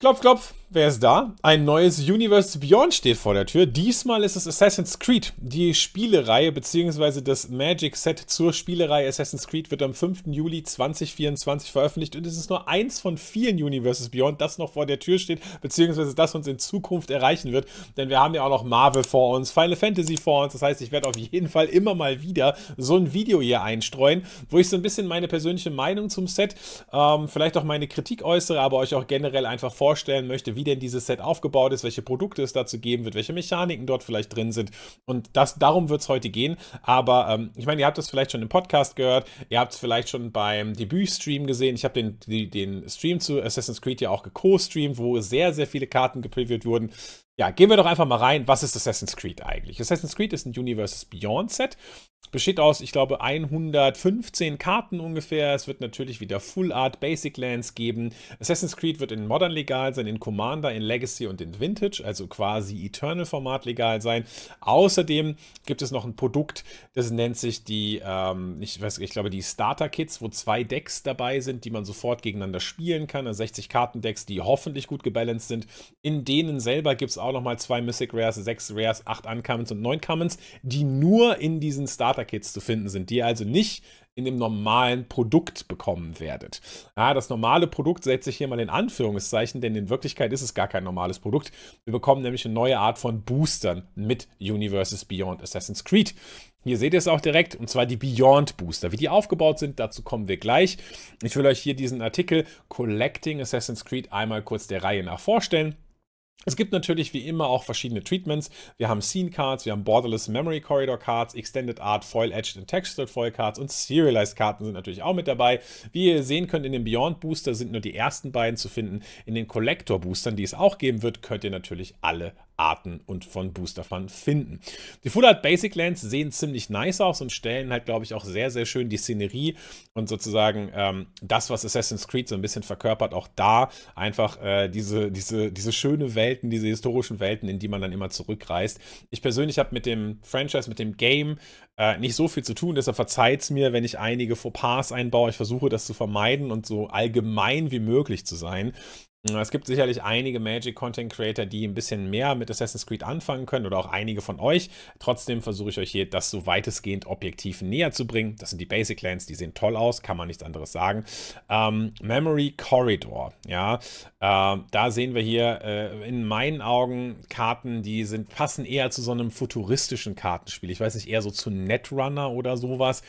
Klopf, klopf. Wer ist da? Ein neues Universe Beyond steht vor der Tür. Diesmal ist es Assassin's Creed. Die Spielereihe bzw. das Magic Set zur Spielereihe Assassin's Creed wird am 5. Juli 2024 veröffentlicht und es ist nur eins von vielen Universes Beyond, das noch vor der Tür steht bzw. das uns in Zukunft erreichen wird. Denn wir haben ja auch noch Marvel vor uns, Final Fantasy vor uns. Das heißt, ich werde auf jeden Fall immer mal wieder so ein Video hier einstreuen, wo ich so ein bisschen meine persönliche Meinung zum Set, ähm, vielleicht auch meine Kritik äußere, aber euch auch generell einfach vorstellen möchte, wie wie denn dieses Set aufgebaut ist, welche Produkte es dazu geben wird, welche Mechaniken dort vielleicht drin sind. Und das, darum wird es heute gehen. Aber ähm, ich meine, ihr habt das vielleicht schon im Podcast gehört, ihr habt es vielleicht schon beim Debüt-Stream gesehen. Ich habe den, den Stream zu Assassin's Creed ja auch geco-streamt, wo sehr, sehr viele Karten gepreviewt wurden ja, gehen wir doch einfach mal rein. Was ist Assassin's Creed eigentlich? Assassin's Creed ist ein Universes Beyond Set. Besteht aus, ich glaube, 115 Karten ungefähr. Es wird natürlich wieder Full Art Basic Lands geben. Assassin's Creed wird in Modern legal sein, in Commander, in Legacy und in Vintage, also quasi Eternal Format legal sein. Außerdem gibt es noch ein Produkt, das nennt sich die, ähm, ich, weiß, ich glaube, die Starter Kits, wo zwei Decks dabei sind, die man sofort gegeneinander spielen kann. Also 60 Karten Decks, die hoffentlich gut gebalanced sind. In denen selber gibt es auch auch nochmal zwei Mystic Rares, sechs Rares, acht Uncommons und neun Commons, die nur in diesen Starter-Kits zu finden sind, die ihr also nicht in dem normalen Produkt bekommen werdet. Ja, das normale Produkt setze ich hier mal in Anführungszeichen, denn in Wirklichkeit ist es gar kein normales Produkt. Wir bekommen nämlich eine neue Art von Boostern mit Universes Beyond Assassin's Creed. Hier seht ihr es auch direkt, und zwar die Beyond Booster. Wie die aufgebaut sind, dazu kommen wir gleich. Ich will euch hier diesen Artikel Collecting Assassin's Creed einmal kurz der Reihe nach vorstellen. Es gibt natürlich wie immer auch verschiedene Treatments. Wir haben Scene Cards, wir haben Borderless Memory Corridor Cards, Extended Art, Foil Edged and Textured Foil Cards und Serialized Karten sind natürlich auch mit dabei. Wie ihr sehen könnt, in dem Beyond Booster sind nur die ersten beiden zu finden. In den Collector Boostern, die es auch geben wird, könnt ihr natürlich alle Arten und von Boosterfun finden. Die Full Art Basic Lands sehen ziemlich nice aus und stellen halt, glaube ich, auch sehr, sehr schön die Szenerie und sozusagen ähm, das, was Assassin's Creed so ein bisschen verkörpert, auch da einfach äh, diese, diese, diese schöne Welt Welten, diese historischen Welten, in die man dann immer zurückreist. Ich persönlich habe mit dem Franchise, mit dem Game äh, nicht so viel zu tun, deshalb verzeiht es mir, wenn ich einige Fauxpas einbaue. Ich versuche das zu vermeiden und so allgemein wie möglich zu sein. Es gibt sicherlich einige Magic Content Creator, die ein bisschen mehr mit Assassin's Creed anfangen können oder auch einige von euch. Trotzdem versuche ich euch hier das so weitestgehend objektiv näher zu bringen. Das sind die Basic Lands, die sehen toll aus, kann man nichts anderes sagen. Ähm, Memory Corridor, ja, äh, da sehen wir hier äh, in meinen Augen Karten, die sind, passen eher zu so einem futuristischen Kartenspiel. Ich weiß nicht, eher so zu Netrunner oder sowas.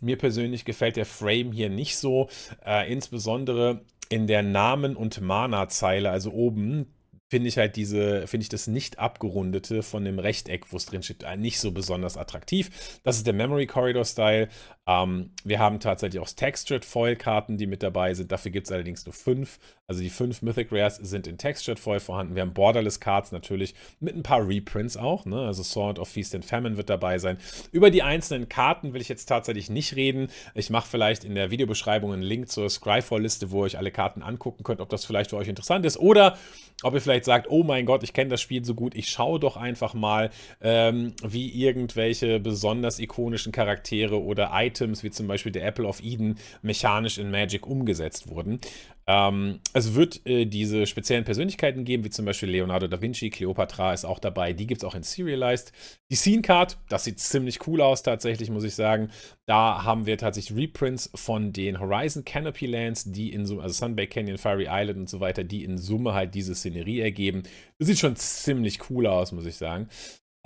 Mir persönlich gefällt der Frame hier nicht so. Äh, insbesondere in der Namen- und Mana-Zeile, also oben, finde ich halt diese, finde ich das nicht abgerundete von dem Rechteck, wo es drin steht, äh, nicht so besonders attraktiv. Das ist der Memory Corridor Style. Ähm, wir haben tatsächlich auch Textured Foil Karten, die mit dabei sind. Dafür gibt es allerdings nur fünf. Also die fünf Mythic Rares sind in Textured Foil vorhanden. Wir haben Borderless Cards natürlich mit ein paar Reprints auch. Ne? Also Sword of Feast and Famine wird dabei sein. Über die einzelnen Karten will ich jetzt tatsächlich nicht reden. Ich mache vielleicht in der Videobeschreibung einen Link zur Scryfall-Liste, wo ihr euch alle Karten angucken könnt, ob das vielleicht für euch interessant ist oder ob ihr vielleicht vielleicht sagt, oh mein Gott, ich kenne das Spiel so gut, ich schaue doch einfach mal, ähm, wie irgendwelche besonders ikonischen Charaktere oder Items, wie zum Beispiel der Apple of Eden, mechanisch in Magic umgesetzt wurden. Ähm, es wird äh, diese speziellen Persönlichkeiten geben, wie zum Beispiel Leonardo da Vinci, Cleopatra ist auch dabei. Die gibt es auch in Serialized. Die Scene Card, das sieht ziemlich cool aus, tatsächlich, muss ich sagen. Da haben wir tatsächlich Reprints von den Horizon Canopy Lands, die in Summe, also Sunbay Canyon, Fiery Island und so weiter, die in Summe halt diese Szenerie ergeben. Das sieht schon ziemlich cool aus, muss ich sagen.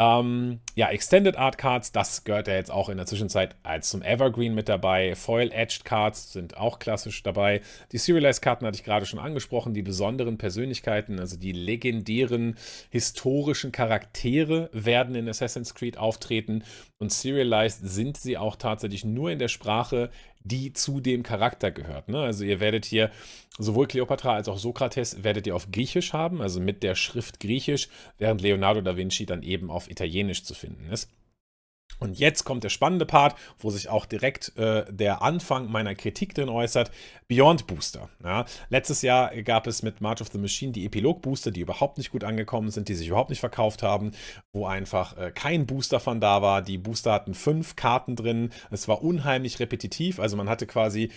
Ähm, ja, Extended Art Cards, das gehört ja jetzt auch in der Zwischenzeit als zum Evergreen mit dabei. Foil Edged Cards sind auch klassisch dabei. Die Serialized Karten hatte ich gerade schon angesprochen. Die besonderen Persönlichkeiten, also die legendären historischen Charaktere werden in Assassin's Creed auftreten. Und serialized sind sie auch tatsächlich nur in der Sprache die zu dem Charakter gehört. Ne? Also ihr werdet hier sowohl Kleopatra als auch Sokrates werdet ihr auf Griechisch haben, also mit der Schrift Griechisch, während Leonardo da Vinci dann eben auf Italienisch zu finden ist. Und jetzt kommt der spannende Part, wo sich auch direkt äh, der Anfang meiner Kritik drin äußert. Beyond Booster. Ja. Letztes Jahr gab es mit March of the Machine die Epilog-Booster, die überhaupt nicht gut angekommen sind, die sich überhaupt nicht verkauft haben, wo einfach äh, kein Booster von da war. Die Booster hatten fünf Karten drin. Es war unheimlich repetitiv. Also man hatte quasi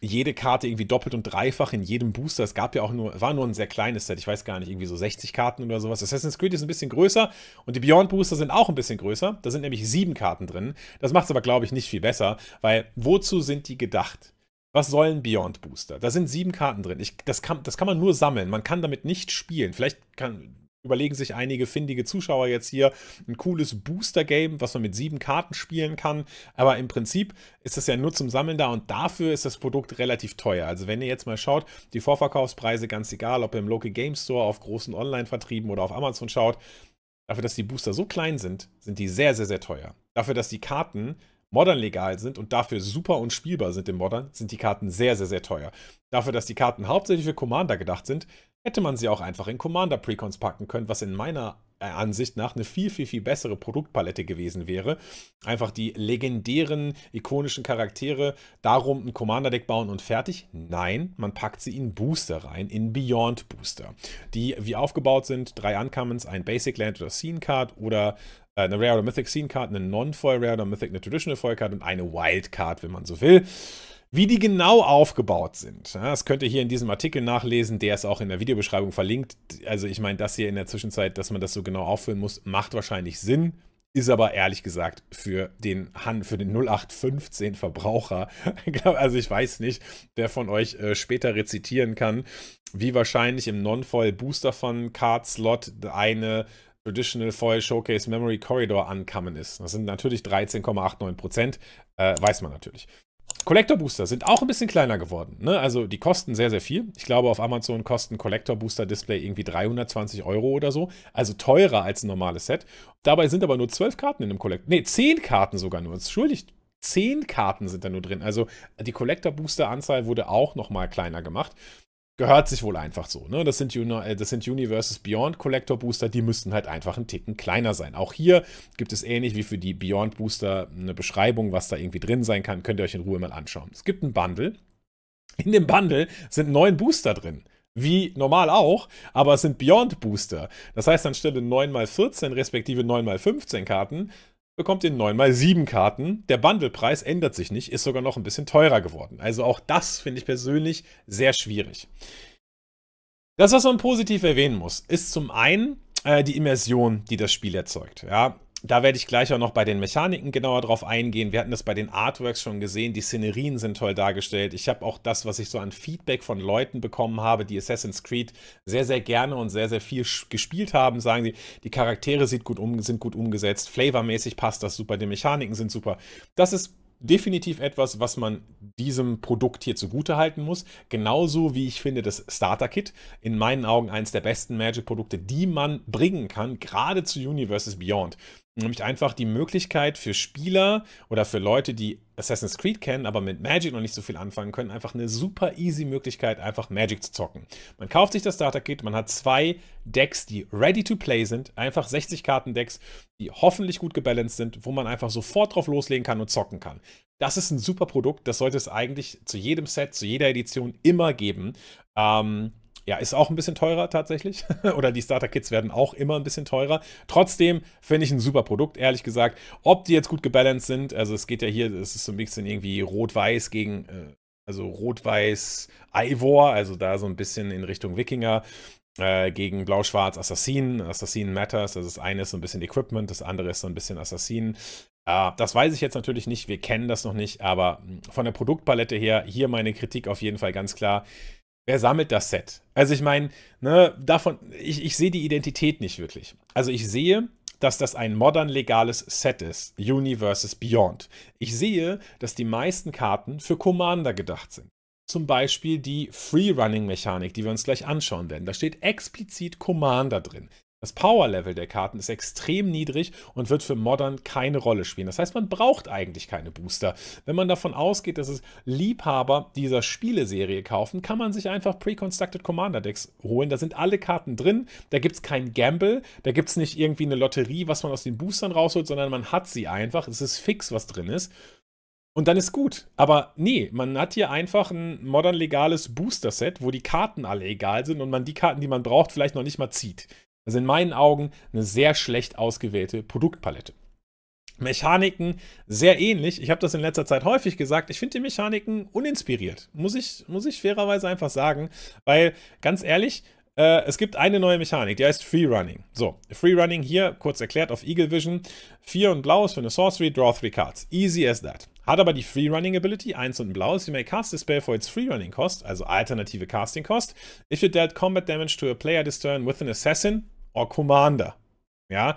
jede Karte irgendwie doppelt und dreifach in jedem Booster. Es gab ja auch nur, war nur ein sehr kleines Set, ich weiß gar nicht, irgendwie so 60 Karten oder sowas. Assassin's Creed ist ein bisschen größer und die Beyond Booster sind auch ein bisschen größer. Da sind nämlich sieben Karten drin. Das macht es aber, glaube ich, nicht viel besser, weil wozu sind die gedacht? Was sollen Beyond Booster? Da sind sieben Karten drin. Ich, das, kann, das kann man nur sammeln. Man kann damit nicht spielen. Vielleicht kann, überlegen sich einige findige Zuschauer jetzt hier ein cooles Booster-Game, was man mit sieben Karten spielen kann. Aber im Prinzip ist das ja nur zum Sammeln da und dafür ist das Produkt relativ teuer. Also wenn ihr jetzt mal schaut, die Vorverkaufspreise, ganz egal, ob ihr im Local Game Store, auf großen Online-Vertrieben oder auf Amazon schaut, dafür, dass die Booster so klein sind, sind die sehr, sehr, sehr teuer. Dafür, dass die Karten modern legal sind und dafür super unspielbar sind im Modern, sind die Karten sehr, sehr, sehr teuer. Dafür, dass die Karten hauptsächlich für Commander gedacht sind, hätte man sie auch einfach in Commander-Precons packen können, was in meiner äh, Ansicht nach eine viel, viel, viel bessere Produktpalette gewesen wäre. Einfach die legendären, ikonischen Charaktere, darum ein Commander-Deck bauen und fertig. Nein, man packt sie in Booster rein, in Beyond Booster, die wie aufgebaut sind: drei Uncommons, ein Basic Land oder Scene Card oder äh, eine Rare oder Mythic Scene Card, eine Non-Foil Rare oder Mythic, eine Traditional Foil Card und eine Wild Card, wenn man so will. Wie die genau aufgebaut sind, das könnt ihr hier in diesem Artikel nachlesen, der ist auch in der Videobeschreibung verlinkt. Also ich meine, das hier in der Zwischenzeit, dass man das so genau auffüllen muss, macht wahrscheinlich Sinn, ist aber ehrlich gesagt für den Han, für den 0815 Verbraucher, also ich weiß nicht, wer von euch äh, später rezitieren kann, wie wahrscheinlich im Non-Foil Booster von Card Slot eine Traditional Foil Showcase Memory Corridor ankommen ist. Das sind natürlich 13,89 äh, weiß man natürlich. Collector Booster sind auch ein bisschen kleiner geworden. Ne? Also die kosten sehr, sehr viel. Ich glaube, auf Amazon kosten Collector Booster Display irgendwie 320 Euro oder so. Also teurer als ein normales Set. Dabei sind aber nur 12 Karten in einem Collector. Ne, 10 Karten sogar nur. Entschuldigt, 10 Karten sind da nur drin. Also die Collector Booster Anzahl wurde auch nochmal kleiner gemacht gehört sich wohl einfach so. Ne? Das, sind äh, das sind Universes Beyond Collector Booster, die müssten halt einfach einen Ticken kleiner sein. Auch hier gibt es ähnlich wie für die Beyond Booster eine Beschreibung, was da irgendwie drin sein kann. Könnt ihr euch in Ruhe mal anschauen. Es gibt ein Bundle. In dem Bundle sind neun Booster drin. Wie normal auch, aber es sind Beyond Booster. Das heißt, anstelle 9 x 14 respektive 9 x 15 Karten bekommt ihr neunmal sieben Karten. Der Bundlepreis ändert sich nicht, ist sogar noch ein bisschen teurer geworden. Also auch das finde ich persönlich sehr schwierig. Das, was man positiv erwähnen muss, ist zum einen äh, die Immersion, die das Spiel erzeugt. Ja, da werde ich gleich auch noch bei den Mechaniken genauer drauf eingehen. Wir hatten das bei den Artworks schon gesehen. Die Szenerien sind toll dargestellt. Ich habe auch das, was ich so an Feedback von Leuten bekommen habe, die Assassin's Creed sehr, sehr gerne und sehr, sehr viel gespielt haben, sagen sie, die Charaktere sind gut, um, sind gut umgesetzt. Flavormäßig passt das super. Die Mechaniken sind super. Das ist definitiv etwas, was man diesem Produkt hier zugutehalten muss. Genauso wie ich finde, das Starter-Kit in meinen Augen eines der besten Magic-Produkte, die man bringen kann, gerade zu Universes Beyond nämlich einfach die Möglichkeit für Spieler oder für Leute, die Assassin's Creed kennen, aber mit Magic noch nicht so viel anfangen können, einfach eine super easy Möglichkeit, einfach Magic zu zocken. Man kauft sich das Starter-Kit, man hat zwei Decks, die ready to play sind, einfach 60-Karten-Decks, die hoffentlich gut gebalanced sind, wo man einfach sofort drauf loslegen kann und zocken kann. Das ist ein super Produkt, das sollte es eigentlich zu jedem Set, zu jeder Edition immer geben. Ähm, ja, ist auch ein bisschen teurer tatsächlich. Oder die Starter-Kits werden auch immer ein bisschen teurer. Trotzdem finde ich ein super Produkt, ehrlich gesagt. Ob die jetzt gut gebalanced sind, also es geht ja hier, es ist so ein bisschen irgendwie rot-weiß gegen, äh, also rot-weiß Ivor, also da so ein bisschen in Richtung Wikinger. Äh, gegen Blau-Schwarz Assassinen. Assassinen Matters, also das eine ist so ein bisschen Equipment, das andere ist so ein bisschen Assassinen. Äh, das weiß ich jetzt natürlich nicht, wir kennen das noch nicht, aber von der Produktpalette her, hier meine Kritik auf jeden Fall ganz klar. Wer sammelt das Set? Also ich meine, ne, davon, ich, ich sehe die Identität nicht wirklich. Also ich sehe, dass das ein modern legales Set ist, Universes Beyond. Ich sehe, dass die meisten Karten für Commander gedacht sind. Zum Beispiel die Free Running Mechanik, die wir uns gleich anschauen werden. Da steht explizit Commander drin. Das Power-Level der Karten ist extrem niedrig und wird für Modern keine Rolle spielen. Das heißt, man braucht eigentlich keine Booster. Wenn man davon ausgeht, dass es Liebhaber dieser Spieleserie kaufen, kann man sich einfach Pre-Constructed Commander Decks holen. Da sind alle Karten drin, da gibt es kein Gamble, da gibt es nicht irgendwie eine Lotterie, was man aus den Boostern rausholt, sondern man hat sie einfach. Es ist fix, was drin ist. Und dann ist gut. Aber nee, man hat hier einfach ein modern legales Booster-Set, wo die Karten alle egal sind und man die Karten, die man braucht, vielleicht noch nicht mal zieht. Also in meinen Augen eine sehr schlecht ausgewählte Produktpalette. Mechaniken sehr ähnlich. Ich habe das in letzter Zeit häufig gesagt. Ich finde die Mechaniken uninspiriert. Muss ich, muss ich fairerweise einfach sagen. Weil, ganz ehrlich, äh, es gibt eine neue Mechanik, die heißt Freerunning. So, Freerunning hier, kurz erklärt, auf Eagle Vision. Vier und blaues für eine Sorcery, draw three Cards. Easy as that. Hat aber die Freerunning Ability, eins und ein blaues. you may cast a spell for its Freerunning Cost, also alternative Casting Cost. If you dealt combat damage to a player this turn with an assassin, or Commander. Ja,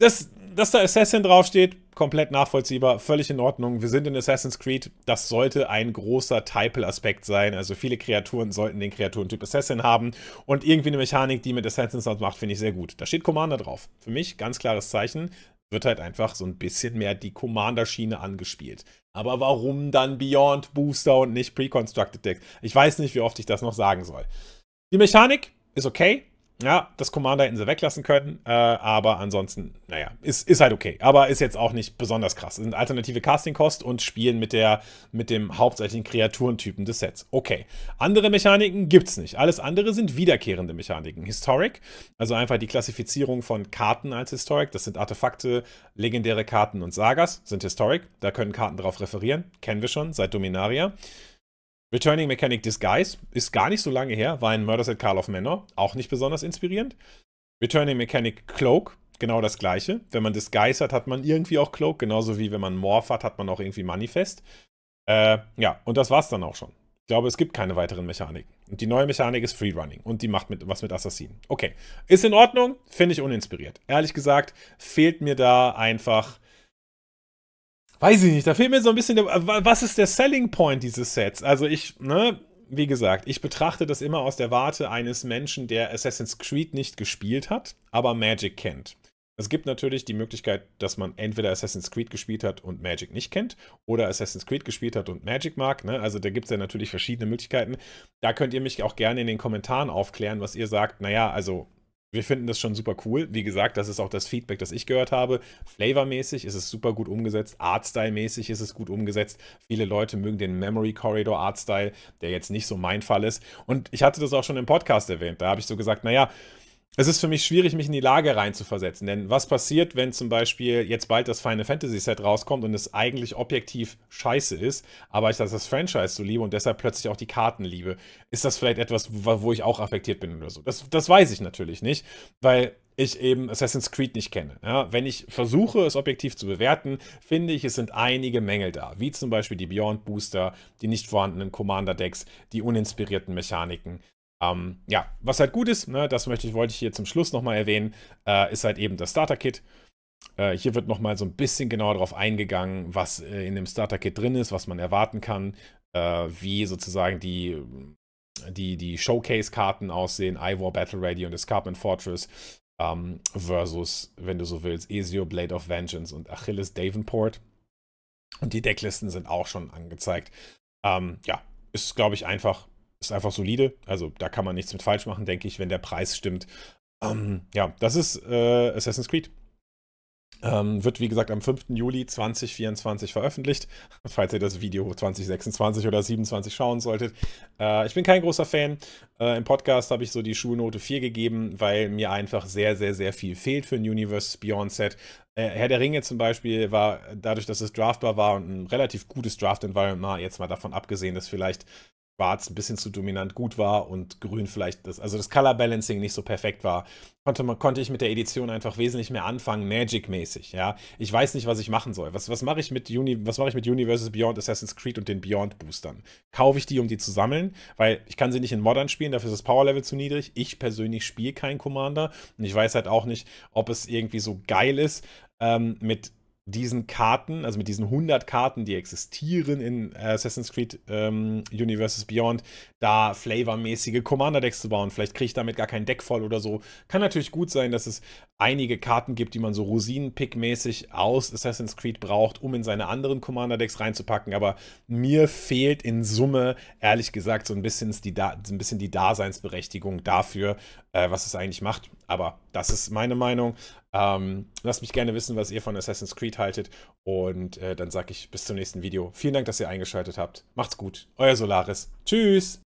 dass, dass da Assassin draufsteht, komplett nachvollziehbar, völlig in Ordnung. Wir sind in Assassin's Creed, das sollte ein großer typel aspekt sein. Also viele Kreaturen sollten den Kreaturentyp Assassin haben und irgendwie eine Mechanik, die mit Assassin's Creed macht, finde ich sehr gut. Da steht Commander drauf. Für mich ganz klares Zeichen, wird halt einfach so ein bisschen mehr die Commander-Schiene angespielt. Aber warum dann Beyond Booster und nicht Pre-Constructed Decks? Ich weiß nicht, wie oft ich das noch sagen soll. Die Mechanik ist okay, ja, das commander hätten sie weglassen können, äh, aber ansonsten, naja, ist, ist halt okay. Aber ist jetzt auch nicht besonders krass. Es sind alternative Casting-Kost und spielen mit, der, mit dem hauptsächlichen Kreaturentypen des Sets. Okay. Andere Mechaniken gibt's nicht. Alles andere sind wiederkehrende Mechaniken. Historic, also einfach die Klassifizierung von Karten als Historic. Das sind Artefakte, legendäre Karten und Sagas sind Historic. Da können Karten drauf referieren. Kennen wir schon seit Dominaria. Returning Mechanic Disguise ist gar nicht so lange her, war ein Murders at of Manor, auch nicht besonders inspirierend. Returning Mechanic Cloak, genau das gleiche. Wenn man Disguise hat, hat man irgendwie auch Cloak, genauso wie wenn man Morph hat, hat man auch irgendwie Manifest. Äh, ja, und das war's dann auch schon. Ich glaube, es gibt keine weiteren Mechaniken. Und die neue Mechanik ist Freerunning und die macht mit, was mit Assassinen. Okay, ist in Ordnung, finde ich uninspiriert. Ehrlich gesagt, fehlt mir da einfach weiß ich nicht, da fehlt mir so ein bisschen, der, äh, was ist der Selling Point dieses Sets? Also ich, ne, wie gesagt, ich betrachte das immer aus der Warte eines Menschen, der Assassin's Creed nicht gespielt hat, aber Magic kennt. Es gibt natürlich die Möglichkeit, dass man entweder Assassin's Creed gespielt hat und Magic nicht kennt oder Assassin's Creed gespielt hat und Magic mag. Ne? Also da gibt es ja natürlich verschiedene Möglichkeiten. Da könnt ihr mich auch gerne in den Kommentaren aufklären, was ihr sagt. Naja, also wir finden das schon super cool. Wie gesagt, das ist auch das Feedback, das ich gehört habe. Flavormäßig ist es super gut umgesetzt. Artstyle-mäßig ist es gut umgesetzt. Viele Leute mögen den Memory Corridor Artstyle, der jetzt nicht so mein Fall ist. Und ich hatte das auch schon im Podcast erwähnt. Da habe ich so gesagt, naja, es ist für mich schwierig, mich in die Lage reinzuversetzen. Denn was passiert, wenn zum Beispiel jetzt bald das Final Fantasy Set rauskommt und es eigentlich objektiv scheiße ist, aber ich das, das Franchise so liebe und deshalb plötzlich auch die Karten liebe? Ist das vielleicht etwas, wo ich auch affektiert bin oder so? Das, das weiß ich natürlich nicht, weil ich eben Assassin's Creed nicht kenne. Ja, wenn ich versuche, es objektiv zu bewerten, finde ich, es sind einige Mängel da, wie zum Beispiel die Beyond Booster, die nicht vorhandenen Commander Decks, die uninspirierten Mechaniken, ähm, ja, was halt gut ist, ne, das möchte, wollte ich hier zum Schluss nochmal erwähnen, äh, ist halt eben das Starter-Kit. Äh, hier wird nochmal so ein bisschen genauer darauf eingegangen, was äh, in dem Starter-Kit drin ist, was man erwarten kann, äh, wie sozusagen die, die, die Showcase-Karten aussehen, Ivor Battle Ready und Escarpment Fortress ähm, versus, wenn du so willst, Ezio Blade of Vengeance und Achilles Davenport. Und die Decklisten sind auch schon angezeigt. Ähm, ja, ist, glaube ich, einfach ist einfach solide. Also da kann man nichts mit falsch machen, denke ich, wenn der Preis stimmt. Ähm, ja, das ist äh, Assassin's Creed. Ähm, wird wie gesagt am 5. Juli 2024 veröffentlicht, falls ihr das Video 2026 oder 27 schauen solltet. Äh, ich bin kein großer Fan. Äh, Im Podcast habe ich so die Schulnote 4 gegeben, weil mir einfach sehr, sehr, sehr viel fehlt für ein Universe Beyond Set. Äh, Herr der Ringe zum Beispiel war dadurch, dass es draftbar war und ein relativ gutes Draft-Environment, jetzt mal davon abgesehen, dass vielleicht Schwarz ein bisschen zu dominant gut war und Grün vielleicht das, also das Color Balancing nicht so perfekt war, konnte, man, konnte ich mit der Edition einfach wesentlich mehr anfangen, Magic-mäßig, ja. Ich weiß nicht, was ich machen soll. Was, was mache ich mit ich mit Universes Beyond Assassin's Creed und den Beyond Boostern? Kaufe ich die, um die zu sammeln? Weil ich kann sie nicht in Modern spielen, dafür ist das Power Level zu niedrig. Ich persönlich spiele keinen Commander und ich weiß halt auch nicht, ob es irgendwie so geil ist, ähm, mit diesen Karten, also mit diesen 100 Karten, die existieren in Assassin's Creed ähm, Universes Beyond, da flavormäßige Commander-Decks zu bauen. Vielleicht kriege ich damit gar kein Deck voll oder so. Kann natürlich gut sein, dass es einige Karten gibt, die man so Rosinenpick-mäßig aus Assassin's Creed braucht, um in seine anderen Commander-Decks reinzupacken. Aber mir fehlt in Summe, ehrlich gesagt, so ein bisschen die, da so ein bisschen die Daseinsberechtigung dafür, äh, was es eigentlich macht. Aber das ist meine Meinung. Ähm, lasst mich gerne wissen, was ihr von Assassin's Creed haltet. Und äh, dann sage ich bis zum nächsten Video. Vielen Dank, dass ihr eingeschaltet habt. Macht's gut. Euer Solaris. Tschüss.